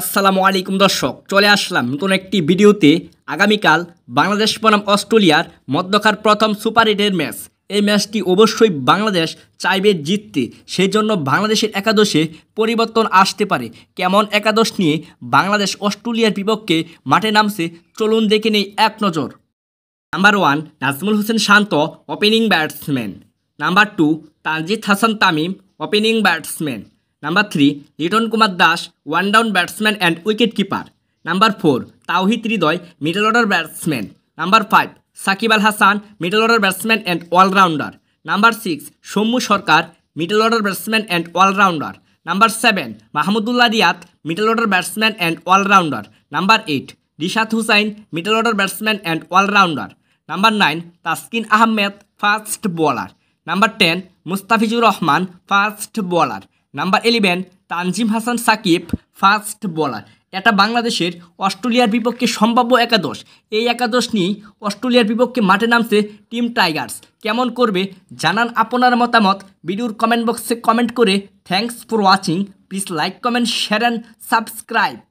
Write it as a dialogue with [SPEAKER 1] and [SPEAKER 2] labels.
[SPEAKER 1] আসসালামু আলাইকুম দর্শক চলে আসলাম নতুন একটি ভিডিওতে আগামীকাল বাংলাদেশ বনাম অস্ট্রেলিয়ার মধ্যকার প্রথম সুপার এইটের ম্যাচ এই ম্যাচটি অবশ্যই বাংলাদেশ চাইবে জিততে সেই জন্য বাংলাদেশের একাদশে পরিবর্তন আসতে পারে কেমন একাদশ নিয়ে বাংলাদেশ অস্ট্রেলিয়ার বিপক্ষে মাঠে নামছে চলুন দেখে নেই এক নজর number one Najmul Hossain Shanto opening batsman number two Tanzid Hasan Tamim opening batsman number three Liton Kumar Das one down batsman and wicket keeper number four Towhid Hridoy middle order batsman number five Shakib Al Hasan middle order batsman and allrounder number six Soumya Sarkar middle order batsman and allrounder number seven Mahmudullah Riyad middle order batsman and allrounder number eight Rishad Hossain middle order batsman and allrounder number nine Taskin Ahmed fast bowler number ten Mustafizur Rahman fast bowler number eleven Tanzim Hasan Sakib fast bowler এটা বাংলাদেশের অস্ট্রেলিয়ার বিপক্ষে সম্ভাব্য একাদশ এই একাদশ নিয়েই অস্ট্রেলিয়ার বিপক্ষে মাঠে নামছে টিম টাইগার্স কেমন করবে জানান আপনার মতামত ভিডিওর কমেন্ট বক্সে কমেন্ট করে thanks for watching please like comment share and subscribe